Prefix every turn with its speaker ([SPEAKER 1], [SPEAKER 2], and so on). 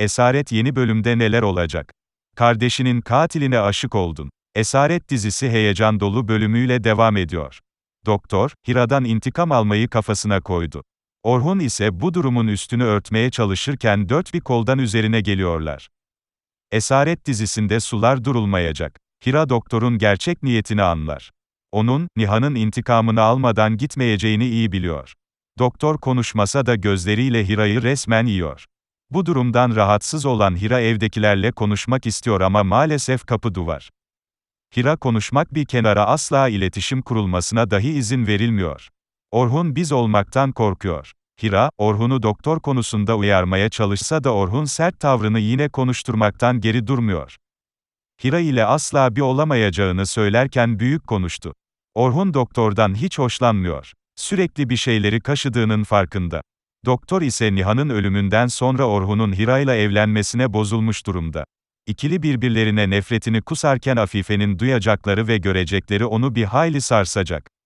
[SPEAKER 1] Esaret yeni bölümde neler olacak? Kardeşinin katiline aşık oldun. Esaret dizisi heyecan dolu bölümüyle devam ediyor. Doktor, Hira'dan intikam almayı kafasına koydu. Orhun ise bu durumun üstünü örtmeye çalışırken dört bir koldan üzerine geliyorlar. Esaret dizisinde sular durulmayacak. Hira doktorun gerçek niyetini anlar. Onun, Nihan'ın intikamını almadan gitmeyeceğini iyi biliyor. Doktor konuşmasa da gözleriyle Hira'yı resmen yiyor. Bu durumdan rahatsız olan Hira evdekilerle konuşmak istiyor ama maalesef kapı duvar. Hira konuşmak bir kenara asla iletişim kurulmasına dahi izin verilmiyor. Orhun biz olmaktan korkuyor. Hira, Orhun'u doktor konusunda uyarmaya çalışsa da Orhun sert tavrını yine konuşturmaktan geri durmuyor. Hira ile asla bir olamayacağını söylerken büyük konuştu. Orhun doktordan hiç hoşlanmıyor. Sürekli bir şeyleri kaşıdığının farkında. Doktor ise Nihan'ın ölümünden sonra Orhun'un Hira'yla evlenmesine bozulmuş durumda. İkili birbirlerine nefretini kusarken Afife'nin duyacakları ve görecekleri onu bir hayli sarsacak.